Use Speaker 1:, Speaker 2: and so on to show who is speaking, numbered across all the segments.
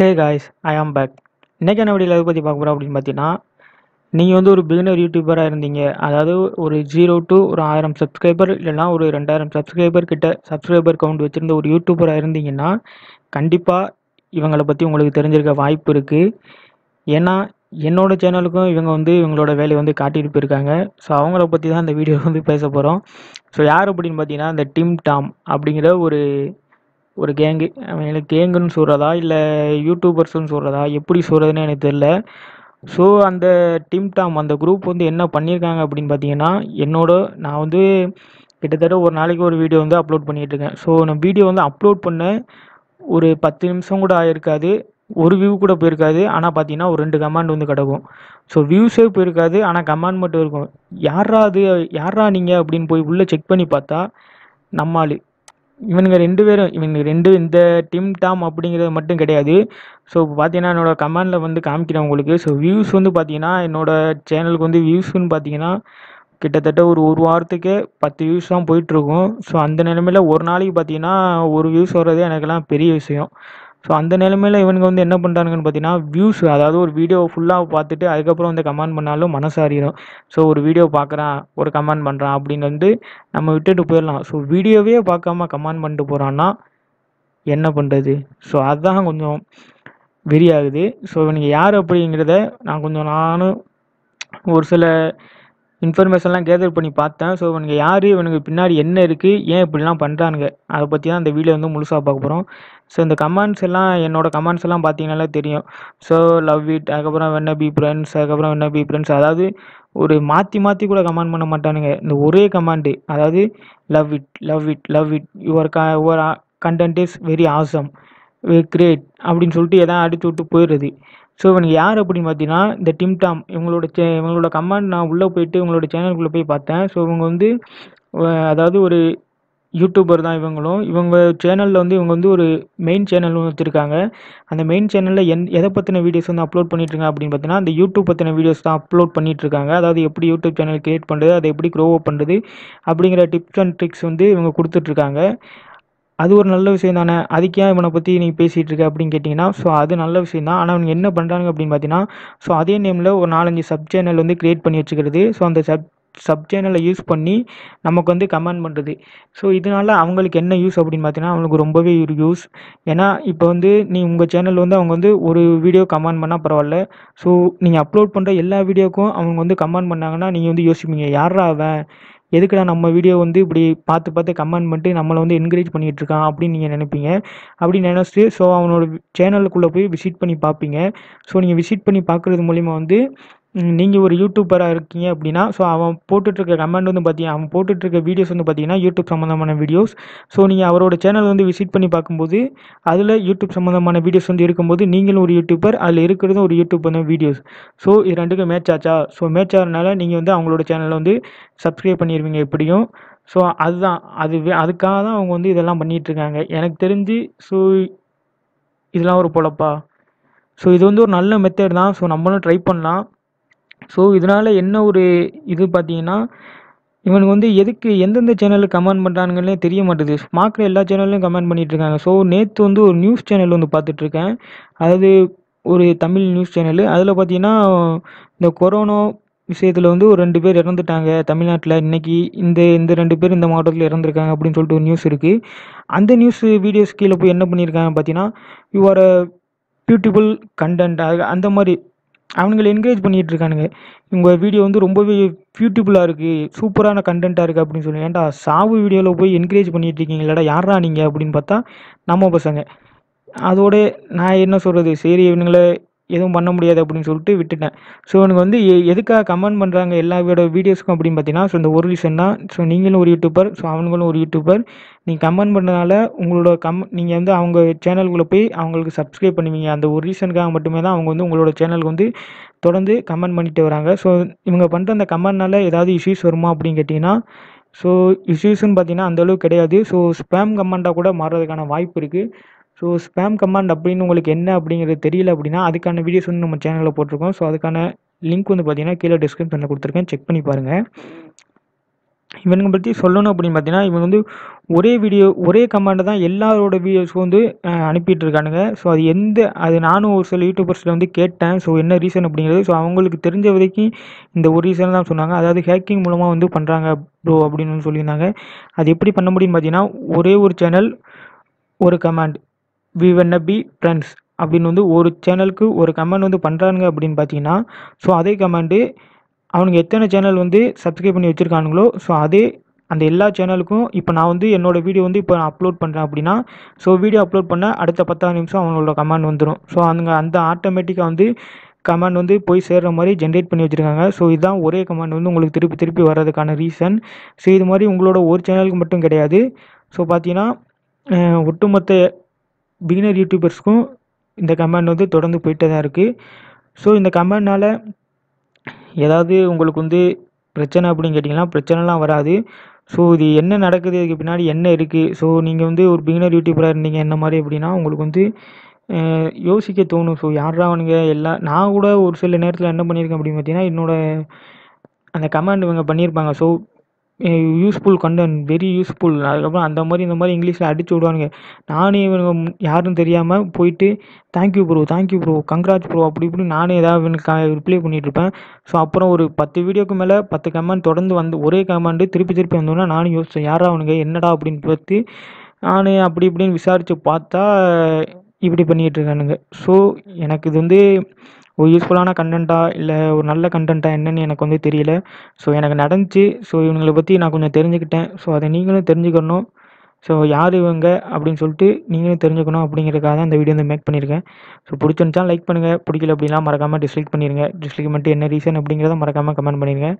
Speaker 1: hey guys ஐ ஆம் back இன்றைக்கி என்ன வீடியோ எதை பற்றி பார்க்க போகிறோம் அப்படின்னு பார்த்தீங்கன்னா நீங்கள் வந்து ஒரு பிகினர் யூடியூபராக இருந்தீங்க அதாவது ஒரு ஜீரோ டு ஒரு ஆயிரம் சப்ஸ்கிரைபர் இல்லைன்னா ஒரு ரெண்டாயிரம் சப்ஸ்கிரைபர் கிட்ட சப்ஸ்கிரைபர் கவுண்ட் வச்சுருந்த ஒரு யூடியூபராக இருந்தீங்கன்னா கண்டிப்பாக இவங்களை பற்றி உங்களுக்கு தெரிஞ்சிருக்க வாய்ப்பு இருக்குது ஏன்னா என்னோட சேனலுக்கும் இவங்க வந்து இவங்களோட வேலையை வந்து காட்டிட்டு போயிருக்காங்க ஸோ அவங்கள பற்றி தான் இந்த வீடியோ வந்து பேச போகிறோம் ஸோ யார் அப்படின்னு பார்த்தீங்கன்னா இந்த டிம் டாம் அப்படிங்கிற ஒரு ஒரு கேங்கு எனக்கு கேங்குன்னு சொல்கிறதா இல்லை யூடியூபர்ஸ்னு சொல்கிறதா எப்படி சொல்கிறதுன்னு எனக்கு தெரில ஸோ அந்த டிம் டாம் அந்த குரூப் வந்து என்ன பண்ணியிருக்காங்க அப்படின்னு பார்த்தீங்கன்னா என்னோட நான் வந்து கிட்டத்தட்ட ஒரு நாளைக்கு ஒரு வீடியோ வந்து அப்லோட் பண்ணிகிட்டு இருக்கேன் ஸோ நான் வீடியோ வந்து அப்லோட் பண்ண ஒரு பத்து நிமிஷம் கூட ஆகிருக்காது ஒரு வியூ கூட போயிருக்காது ஆனால் பார்த்தீங்கன்னா ஒரு ரெண்டு கமாண்ட் வந்து கிடக்கும் ஸோ வியூஸே போயிருக்காது ஆனால் கமாண்ட் மட்டும் இருக்கும் யாரா அது யாரா நீங்கள் அப்படின்னு போய் உள்ளே செக் பண்ணி பார்த்தா நம்மாள் இவனுங்க ரெண்டு பேரும் இவனுங்க ரெண்டு இந்த டிம் டாம் அப்படிங்கிறது மட்டும் கிடையாது ஸோ பார்த்தீங்கன்னா என்னோடய கமெண்டில் வந்து காமிக்கிறேன் உங்களுக்கு ஸோ வியூஸ் வந்து பார்த்தீங்கன்னா என்னோடய சேனலுக்கு வந்து வியூஸ்னு பார்த்தீங்கன்னா கிட்டத்தட்ட ஒரு ஒரு வாரத்துக்கே பத்து வியூஸ் தான் போயிட்டுருக்கும் ஸோ அந்த நிலமையில் ஒரு நாளைக்கு பார்த்தீங்கன்னா ஒரு வியூஸ் வர்றதே எனக்கெல்லாம் பெரிய விஷயம் ஸோ அந்த நிலைமையில் இவனுக்கு வந்து என்ன பண்ணுறானுங்கன்னு பார்த்தீங்கன்னா வியூஸ் அதாவது ஒரு வீடியோ ஃபுல்லாக பார்த்துட்டு அதுக்கப்புறம் வந்து கமெண்ட் பண்ணாலும் மனசாரிடும் ஸோ ஒரு வீடியோ பார்க்குறான் ஒரு கமெண்ட் பண்ணுறான் அப்படின்னு வந்து நம்ம விட்டுட்டு போயிடலாம் ஸோ வீடியோவே பார்க்காம கமெண்ட் பண்ணிட்டு போகிறான்னா என்ன பண்ணுறது ஸோ அதுதான் கொஞ்சம் வெறியாகுது ஸோ இவனுக்கு யார் அப்படிங்கிறத நான் கொஞ்சம் நானும் ஒரு சில இன்ஃபர்மேஷன்லாம் கேதர் பண்ணி பார்த்தேன் ஸோ இவனுங்க யார் இவனுக்கு பின்னாடி என்ன இருக்குது ஏன் இப்படிலாம் பண்ணுறானுங்க அதை பற்றி தான் அந்த வீடியோ வந்து முழுசாக பார்க்க போகிறோம் ஸோ இந்த கமெண்ட்ஸ் எல்லாம் என்னோடய கமெண்ட்ஸ் எல்லாம் பார்த்தீங்கனாலே தெரியும் ஸோ லவ் இட் அதுக்கப்புறம் வென்ன பி ஃப்ரெண்ட்ஸ் அதுக்கப்புறம் வென்ன பி ஃப்ரெண்ட்ஸ் அதாவது ஒரு மாற்றி மாற்றி கூட கமெண்ட் பண்ண மாட்டானுங்க இந்த ஒரே கமாண்டு அதாவது love it love it love it your க your content is very awesome great அப்படின்னு சொல்லிட்டு எதாவது அடித்து விட்டு போயிடுது ஸோ இவனுக்கு யார் அப்படின்னு பார்த்தீங்கன்னா இந்த டிம்டாம் இவங்களோட சே இவங்களோட கமாண்ட் நான் உள்ளே போயிட்டு இவங்களோட சேனலுக்குள்ளே போய் பார்த்தேன் ஸோ இவங்க வந்து அதாவது ஒரு யூடியூபர் தான் இவங்களும் இவங்க சேனலில் வந்து இவங்க வந்து ஒரு மெயின் சேனல் வச்சுருக்காங்க அந்த மெயின் சேனலில் எந் எதை பற்றின வீடியோஸ் வந்து அப்லோட் பண்ணிட்டுருக்காங்க அப்படின்னு பார்த்தீங்கன்னா அந்த யூடியூப் பற்றின வீடியோஸ் தான் அப்லோட் பண்ணிட்டுருக்காங்க அதாவது எப்படி யூடியூப் சேனல் க்ரியேட் பண்ணுறது அதை எப்படி க்ரோவ் பண்ணுறது அப்படிங்கிற டிப்ஸ் அண்ட் ட்ரிக்ஸ் வந்து இவங்க கொடுத்துட்ருக்காங்க அது ஒரு நல்ல விஷயம் தானே அதுக்கு ஏன் இவனை பற்றி நீங்கள் பேசிகிட்டு இருக்க அப்படின்னு கேட்டிங்கன்னா ஸோ அது நல்ல விஷயம் தான் ஆனால் அவங்க என்ன பண்ணுறாங்க அப்படின்னு பார்த்தீங்கன்னா ஸோ அதே நேமில் ஒரு நாலஞ்சு சப் சேனல் வந்து க்ரியேட் பண்ணி வச்சுக்கிறது ஸோ அந்த சப் சப் சேனலை யூஸ் பண்ணி நமக்கு வந்து கமெண்ட் பண்ணுறது ஸோ இதனால் அவங்களுக்கு என்ன யூஸ் அப்படின்னு பார்த்தீங்கன்னா அவங்களுக்கு ரொம்பவே ஒரு யூஸ் ஏன்னா இப்போ வந்து நீ உங்கள் சேனல் வந்து அவங்க வந்து ஒரு வீடியோ கமெண்ட் பண்ணால் பரவாயில்ல ஸோ நீங்கள் அப்லோட் பண்ணுற எல்லா வீடியோக்கும் அவங்க வந்து கமெண்ட் பண்ணாங்கன்னா நீங்கள் வந்து யோசிப்பீங்க யாரா அவன் எதுக்குடா நம்ம வீடியோ வந்து இப்படி பார்த்து பார்த்து கமெண்ட் பண்ணிட்டு நம்மளை வந்து என்கரேஜ் இருக்கான் அப்படின்னு நீங்கள் நினைப்பீங்க அப்படி நினச்சிட்டு ஸோ அவனோட சேனலுக்குள்ளே போய் விசிட் பண்ணி பார்ப்பீங்க ஸோ நீங்கள் விசிட் பண்ணி பார்க்குறது மூலிமா வந்து நீங்கள் ஒரு யூடியூபராக இருக்கீங்க அப்படின்னா ஸோ அவன் போட்டுட்ருக்க கமெண்ட் வந்து பார்த்தீங்கன்னா அவன் போட்டுட்ருக்க வீடியோஸ் வந்து பார்த்தீங்கன்னா யூடியூப் சம்மந்தமான வீடியோஸ் ஸோ நீங்கள் அவரோட சேனல் வந்து விசிட் பண்ணி பார்க்கும்போது அதில் யூடியூப் சம்மந்தமான வீடியோஸ் வந்து இருக்கும்போது நீங்களும் ஒரு யூடியூபர் அதில் இருக்கிறதும் ஒரு யூடியூப் வந்து வீடியோஸ் ஸோ இது ரெண்டுக்கும் மேட்ச் ஆச்சா ஸோ மேட்ச் ஆகிறனால நீங்கள் வந்து அவங்களோட சேனலில் வந்து சப்ஸ்கிரைப் பண்ணிடுவீங்க எப்படியும் ஸோ அதுதான் அது அதுக்காக தான் அவங்க வந்து இதெல்லாம் பண்ணிகிட்ருக்காங்க எனக்கு தெரிஞ்சு ஸோ இதெல்லாம் ஒரு பொழப்பா ஸோ இது வந்து ஒரு நல்ல மெத்தட் தான் ஸோ நம்மளும் ட்ரை பண்ணலாம் ஸோ இதனால் என்ன ஒரு இது பார்த்தீங்கன்னா இவனுக்கு வந்து எதுக்கு எந்தெந்த சேனலில் கமெண்ட் பண்ணுறானுங்கன்னே தெரிய மாட்டேது பார்க்குற எல்லா சேனல்லையும் கமெண்ட் பண்ணிகிட்டு இருக்காங்க ஸோ நேற்று வந்து ஒரு நியூஸ் சேனல் வந்து பார்த்துட்ருக்கேன் அதாவது ஒரு தமிழ் நியூஸ் சேனலு அதில் பார்த்தீங்கன்னா இந்த கொரோனா விஷயத்தில் வந்து ஒரு ரெண்டு பேர் இறந்துட்டாங்க தமிழ்நாட்டில் இன்றைக்கி இந்த இந்த ரெண்டு பேர் இந்த மாவட்டத்தில் இறந்துருக்காங்க அப்படின்னு சொல்லிட்டு ஒரு நியூஸ் இருக்குது அந்த நியூஸ் வீடியோஸ் கீழே போய் என்ன பண்ணியிருக்காங்க பார்த்தீங்கன்னா யூ ஆர் பியூட்டிஃபுல் கண்டென்ட் அது அந்த மாதிரி அவனுங்களை என்கரேஜ் பண்ணிகிட்டு இருக்கானுங்க உங்கள் வீடியோ வந்து ரொம்பவே பியூட்டிஃபுல்லாக இருக்குது சூப்பரான கண்டென்ட்டாக இருக்குது அப்படின்னு சொல்லி ஏன்டா சாவு வீடியோவில் போய் என்கரேஜ் பண்ணிகிட்டு இருக்கீங்களடா யாரா நீங்கள் அப்படின்னு பார்த்தா நம்ம பசங்க அதோட நான் என்ன சொல்கிறது சரி இவனுங்களை எதுவும் பண்ண முடியாது அப்படின்னு சொல்லிட்டு விட்டுட்டேன் ஸோ எனக்கு வந்து எதுக்காக கமெண்ட் பண்ணுறாங்க எல்லாரோட வீடியோஸ்க்கும் அப்படின்னு பார்த்தீங்கன்னா ஸோ இந்த ஒரு ரீசன் தான் ஸோ நீங்களும் ஒரு யூடியூபர் ஸோ அவங்களும் ஒரு யூடியூபர் நீங்கள் கமெண்ட் பண்ணனால உங்களோட கம் நீங்கள் வந்து அவங்க சேனல்குள்ளே போய் அவங்களுக்கு சப்ஸ்கிரைப் பண்ணுவீங்க அந்த ஒரு ரீசனுக்காக மட்டுமே தான் அவங்க வந்து உங்களோட சேனலுக்கு வந்து தொடர்ந்து கமெண்ட் பண்ணிட்டு வராங்க ஸோ இவங்க பண்ணுற அந்த கமெண்ட்னால ஏதாவது இஷ்யூஸ் வருமா அப்படின்னு கேட்டிங்கன்னா ஸோ இஷ்யூஸ்ன்னு பார்த்தீங்கன்னா அந்தளவுக்கு கிடையாது ஸோ ஸ்பேம் கமெண்ட்டாக கூட மாறுறதுக்கான வாய்ப்பு இருக்குது ஸோ ஸ்பேம் கமாண்ட் அப்படின்னு உங்களுக்கு என்ன அப்படிங்கிறது தெரியல அப்படின்னா அதுக்கான வீடியோஸ் வந்து நம்ம சேனலில் போட்டிருக்கோம் ஸோ அதுக்கான லிங்க் வந்து பார்த்தீங்கன்னா கீழே டிஸ்கிரிப்ஷனில் கொடுத்துருக்கேன் செக் பண்ணி பாருங்கள் இவனுங்க பற்றி சொல்லணும் அப்படின்னு பார்த்தீங்கன்னா இவங்க வந்து ஒரே வீடியோ ஒரே கமாண்டை தான் எல்லாரோட வீடியோஸ்க்கும் வந்து அனுப்பிட்டு இருக்கானுங்க ஸோ அது எந்த அது நானும் ஒரு சில யூடியூபர்ஸில் வந்து கேட்டேன் ஸோ என்ன ரீசன் அப்படிங்கிறது ஸோ அவங்களுக்கு தெரிஞ்ச வரைக்கும் இந்த ஒரு ரீசன் தான் சொன்னாங்க அதாவது ஹேக்கிங் மூலமாக வந்து பண்ணுறாங்க ப்ரோ அப்படின்னு சொல்லியிருந்தாங்க அது எப்படி பண்ண முடியும் பார்த்தீங்கன்னா ஒரே ஒரு சேனல் ஒரு comment we when be friends அப்படின்னு வந்து ஒரு சேனலுக்கு ஒரு கமெண்ட் வந்து பண்ணுறானுங்க அப்படின்னு பார்த்தீங்கன்னா ஸோ அதே கமெண்ட்டு அவனுங்க எத்தனை சேனல் வந்து சப்ஸ்கிரைப் பண்ணி வச்சுருக்கானுங்களோ ஸோ அதே அந்த எல்லா சேனலுக்கும் இப்போ நான் வந்து என்னோடய வீடியோ வந்து இப்போ நான் அப்லோட் பண்ணுறேன் அப்படின்னா ஸோ வீடியோ அப்லோட் பண்ண அடுத்த பத்தாவது நிமிஷம் அவங்களோட கமெண்ட் வந்துடும் ஸோ அவங்க அந்த ஆட்டோமேட்டிக்காக வந்து கமெண்ட் வந்து போய் சேர்கிற மாதிரி ஜென்ரேட் பண்ணி வச்சுருக்காங்க ஸோ இதுதான் ஒரே கமெண்ட் வந்து உங்களுக்கு திருப்பி திருப்பி வர்றதுக்கான ரீசன் ஸோ இது மாதிரி உங்களோட ஒரு சேனலுக்கு மட்டும் கிடையாது ஸோ பார்த்தீங்கன்னா ஒட்டுமொத்த பிகினர் யூடியூபர்ஸ்க்கும் இந்த கமெண்ட் வந்து தொடர்ந்து போயிட்டே தான் இருக்குது ஸோ இந்த கமெண்ட்னால் ஏதாவது உங்களுக்கு வந்து பிரச்சனை அப்படின்னு கேட்டிங்கன்னா பிரச்சனைலாம் வராது ஸோ இது என்ன நடக்குது இதுக்கு பின்னாடி என்ன இருக்குது ஸோ நீங்கள் வந்து ஒரு பிகினர் யூடியூபராக இருந்தீங்க என்ன மாதிரி அப்படின்னா உங்களுக்கு வந்து யோசிக்க தோணும் ஸோ யாரா அவனுங்க எல்லா நான் கூட ஒரு சில நேரத்தில் என்ன பண்ணியிருக்கேன் அப்படின்னு பார்த்தீங்கன்னா என்னோடய அந்த கமெண்ட் இவங்க பண்ணியிருப்பாங்க so useful content very useful அதுக்கப்புறம் அந்த மாதிரி இந்த மாதிரி இங்கிலீஷில் அடிச்சு விடுவானுங்க நானே இவங்க யாருன்னு தெரியாமல் போயிட்டு thank you bro thank you bro congrats bro அப்படி இப்படி நானே ஏதாவது இவனுக்கு ரிப்ளை இருப்பேன் ஸோ அப்புறம் ஒரு பத்து வீடியோக்கு மேலே பத்து கமெண்ட் தொடர்ந்து வந்து ஒரே கமெண்ட் திருப்பி திருப்பி வந்தோன்னா நானும் யோசிச்சேன் யாரா அவனுங்க என்னடா அப்படின்னு பார்த்து நான் அப்படி இப்படின்னு விசாரித்து பார்த்தா இப்படி பண்ணிகிட்ருக்கானுங்க ஸோ எனக்கு இது வந்து ஒரு யூஸ்ஃபுல்லான கண்டென்ட்டாக இல்லை ஒரு நல்ல கண்டென்ட்டாக என்னென்னு எனக்கு வந்து தெரியல ஸோ எனக்கு நடந்துச்சு ஸோ இவங்களை பற்றி நான் கொஞ்சம் தெரிஞ்சுக்கிட்டேன் ஸோ அதை நீங்களும் தெரிஞ்சுக்கணும் ஸோ யார் இவங்க அப்படின்னு சொல்லிட்டு நீங்களும் தெரிஞ்சுக்கணும் அப்படிங்கிறதுக்காக தான் இந்த வீடியோ வந்து மேக் பண்ணியிருக்கேன் ஸோ பிடிச்சிருந்தா லைக் பண்ணுங்கள் பிடிக்கல அப்படிலாம் மறக்காமல் டிஸ்லைக் பண்ணிடுங்க டிஸ்லைக் மட்டும் என்ன ரீசன் அப்படிங்கிறத மறக்காமல் கமெண்ட் பண்ணிடுங்க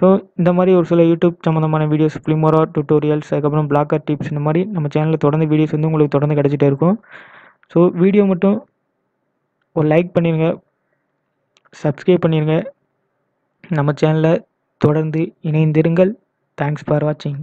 Speaker 1: ஸோ இந்த மாதிரி ஒரு சில யூடியூப் சம்மந்தமான வீடியோஸ் ஃபிலிமோரா டுட்டோரியல்ஸ் அதுக்கப்புறம் பிளாக்கர் டிப்ஸ் இந்த மாதிரி நம்ம சேனலில் தொடர்ந்து வீடியோஸ் வந்து உங்களுக்கு தொடர்ந்து கிடச்சிட்டே இருக்கும் ஸோ வீடியோ மட்டும் ஒரு லைக் பண்ணிடுங்க சப்ஸ்கிரைப் பண்ணிடுங்க நம்ம சேனலை தொடர்ந்து இணைந்திருங்கள் தேங்க்ஸ் ஃபார் வாட்சிங்